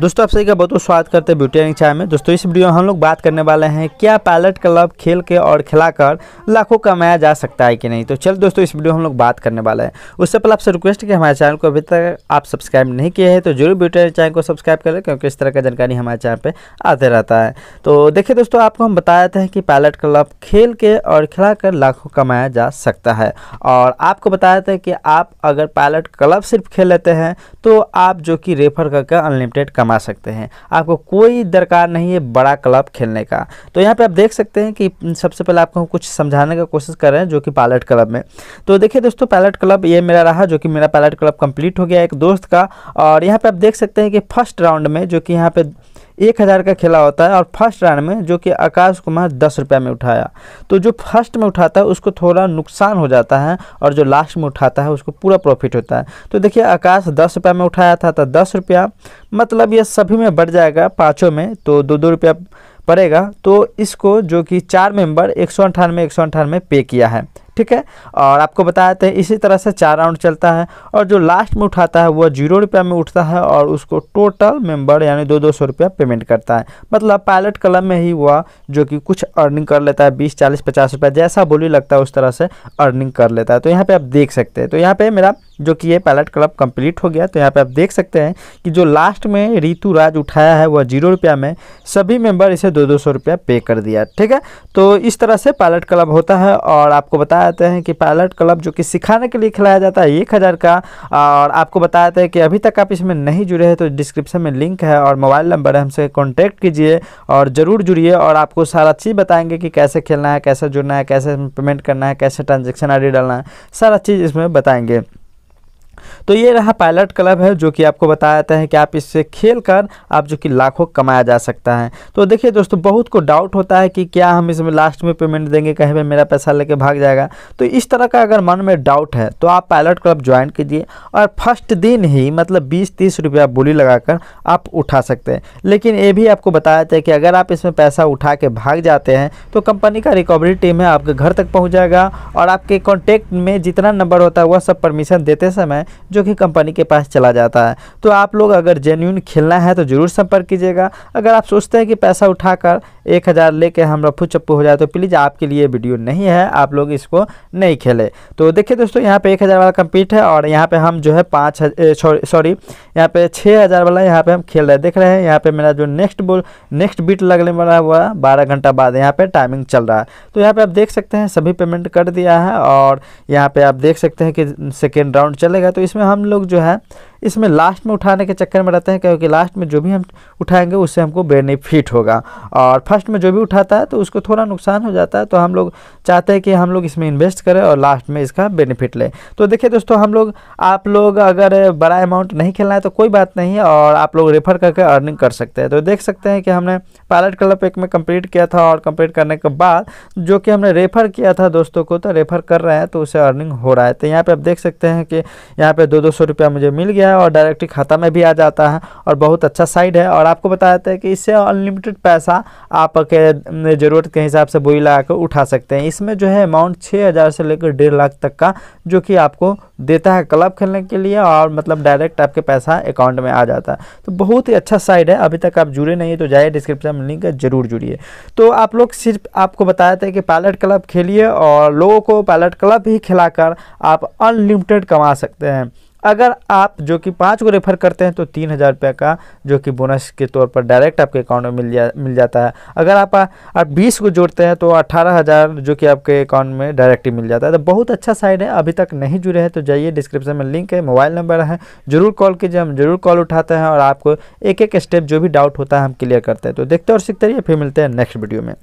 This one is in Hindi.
दोस्तों आप सभी का बहुत बहुत स्वागत करते हैं ब्यूटी चाय में दोस्तों इस वीडियो में हम लोग बात करने वाले हैं क्या पायलट क्लब खेल के और खिलाकर लाखों कमाया जा सकता है कि नहीं तो चल दोस्तों इस वीडियो में हम लोग बात करने वाले हैं उससे पहले आपसे रिक्वेस्ट है कि हमारे चैनल को अभी तक आप सब्सक्राइब नहीं किए हैं तो जरूर ब्यूटी चाय को सब्सक्राइब करें क्योंकि इस तरह का जानकारी हमारे चैनल पर आते रहता है तो देखिए दोस्तों आपको हम बताया था कि पायलट क्लब खेल के और खिलाकर लाखों कमाया जा सकता है और आपको बताया था कि आप अगर पायलट क्लब सिर्फ खेल लेते हैं तो आप जो कि रेफर करके अनलिमिटेड कमा कमा सकते हैं आपको कोई दरकार नहीं है बड़ा क्लब खेलने का तो यहाँ पे आप देख सकते हैं कि सबसे पहले आपको कुछ समझाने का कोशिश कर रहे हैं जो कि पायलट क्लब में तो देखिए दोस्तों पायलट क्लब ये मेरा रहा जो कि मेरा पायलट क्लब कंप्लीट हो गया एक दोस्त का और यहाँ पर आप देख सकते हैं कि फर्स्ट राउंड में जो कि यहाँ पर एक हज़ार का खेला होता है और फर्स्ट राउंड में जो कि आकाश कुमार दस रुपये में उठाया तो जो फर्स्ट में उठाता है उसको थोड़ा नुकसान हो जाता है और जो लास्ट में उठाता है उसको पूरा प्रॉफिट होता है तो देखिए आकाश दस रुपये में उठाया था तो दस रुपया मतलब ये सभी में बढ़ जाएगा पाँचों में तो दो दो रुपया पड़ेगा तो इसको जो कि चार मेंबर एक सौ अंठानवे एक सौ अंठानवे पे किया है ठीक है और आपको बताया था इसी तरह से चार राउंड चलता है और जो लास्ट में उठाता है वह जीरो रुपया में उठता है और उसको टोटल मेंबर यानी दो दो सौ रुपया पेमेंट करता है मतलब पायलट कलम में ही हुआ जो कि कुछ अर्निंग कर लेता है बीस चालीस पचास रुपया जैसा बोली लगता है उस तरह से अर्निंग कर लेता है तो यहाँ पर आप देख सकते हैं तो यहाँ पर मेरा जो कि ये पायलट क्लब कंप्लीट हो गया तो यहाँ पे आप देख सकते हैं कि जो लास्ट में रितु राज उठाया है वह जीरो रुपया में सभी मेंबर इसे दो दो सौ रुपया पे कर दिया ठीक है तो इस तरह से पायलट क्लब होता है और आपको बताया बताते हैं कि पायलट क्लब जो कि सिखाने के लिए खिलाया जाता है एक हज़ार का और आपको बताते हैं कि अभी तक आप इसमें नहीं जुड़े हैं तो डिस्क्रिप्शन में लिंक है और मोबाइल नंबर है हमसे कॉन्टैक्ट कीजिए और ज़रूर जुड़िए और आपको सारा चीज़ बताएंगे कि कैसे खेलना है कैसे जुड़ना है कैसे पेमेंट करना है कैसे ट्रांजेक्शन आई डालना है सारा चीज़ इसमें बताएँगे तो ये रहा पायलट क्लब है जो कि आपको बताया जाता है कि आप इससे खेल कर आप जो कि लाखों कमाया जा सकता है तो देखिए दोस्तों बहुत को डाउट होता है कि क्या हम इसमें लास्ट में पेमेंट देंगे कहीं पर मेरा पैसा लेके भाग जाएगा तो इस तरह का अगर मन में डाउट है तो आप पायलट क्लब ज्वाइन कीजिए और फर्स्ट दिन ही मतलब बीस तीस रुपया बोली लगाकर आप उठा सकते हैं लेकिन ये भी आपको बताया जाता है कि अगर आप इसमें पैसा उठा के भाग जाते हैं तो कंपनी का रिकवरी टीम है आपके घर तक पहुँच जाएगा और आपके कॉन्टेक्ट में जितना नंबर होता है वह सब परमिशन देते समय जो कि कंपनी के पास चला जाता है तो आप लोग अगर जेन्यून खेलना है तो ज़रूर संपर्क कीजिएगा अगर आप सोचते हैं कि पैसा उठाकर एक हज़ार ले कर हम रफू चप्पू हो जाए तो प्लीज़ आपके लिए वीडियो नहीं है आप लोग इसको नहीं खेले तो देखिए दोस्तों यहाँ पे एक हज़ार वाला कम्पीट है और यहाँ पे हम जो है पाँच सॉरी यहाँ पे छः हज़ार वाला यहाँ पे हम खेल रहे हैं देख रहे हैं यहाँ पर मेरा जो नेक्स्ट बोल नेक्स्ट बीट लगने वाला हुआ है बारह घंटा बाद यहाँ पर टाइमिंग चल रहा है तो यहाँ पर आप देख सकते हैं सभी पेमेंट कर दिया है और यहाँ पर आप देख सकते हैं कि सेकेंड राउंड चलेगा तो इसमें हम लोग जो है इसमें लास्ट में उठाने के चक्कर में रहते हैं क्योंकि लास्ट में जो भी हम उठाएंगे उससे हमको बेनिफिट होगा और फर्स्ट में जो भी उठाता है तो उसको थोड़ा नुकसान हो जाता है तो हम लोग चाहते हैं कि हम लोग इसमें इन्वेस्ट करें और लास्ट में इसका बेनिफिट लें तो देखिए दोस्तों हम लोग आप लोग अगर बड़ा अमाउंट नहीं खेलना है तो कोई बात नहीं है और आप लोग रेफर करके अर्निंग कर सकते हैं तो देख सकते हैं कि हमने पायलट क्लब एक में कम्प्लीट किया था और कंप्लीट करने के बाद जो कि हमने रेफर किया था दोस्तों को तो रेफर कर रहे हैं तो उसे अर्निंग हो रहा है तो यहाँ पर आप देख सकते हैं कि यहाँ पर दो दो सौ रुपया मुझे मिल गया है और डायरेक्टली खाता में भी आ जाता है और बहुत अच्छा साइड है और आपको बताया जाता है कि इससे अनलिमिटेड पैसा आपके ज़रूरत के हिसाब से बोई लगा कर उठा सकते हैं इसमें जो है अमाउंट छः हज़ार से लेकर डेढ़ लाख तक का जो कि आपको देता है क्लब खेलने के लिए और मतलब डायरेक्ट आपके पैसा अकाउंट में आ जाता है तो बहुत ही अच्छा साइड है अभी तक आप जुड़े नहीं तो जाइए डिस्क्रिप्शन में लिंक है जरूर जुड़िए तो आप लोग सिर्फ आपको बताया था कि पायलट क्लब खेलिए और लोगों को पायलट क्लब ही खिलाकर आप अनलिमिटेड कमा सकते हैं अगर आप जो कि पाँच को रेफर करते हैं तो तीन हज़ार रुपये का जो कि बोनस के तौर पर डायरेक्ट आपके अकाउंट में मिल जा मिल जाता है अगर आप आप बीस को जोड़ते हैं तो अट्ठारह हज़ार जो कि आपके अकाउंट में डायरेक्ट ही मिल जाता है तो बहुत अच्छा साइड है अभी तक नहीं जुड़े हैं तो जाइए डिस्क्रिप्शन में लिंक है मोबाइल नंबर है ज़रूर कॉल कीजिए हम जरूर कॉल उठाते हैं और आपको एक एक स्टेप जो भी डाउट होता है हम क्लियर करते हैं तो देखते और सीखते रहिए फिर मिलते हैं नेक्स्ट वीडियो में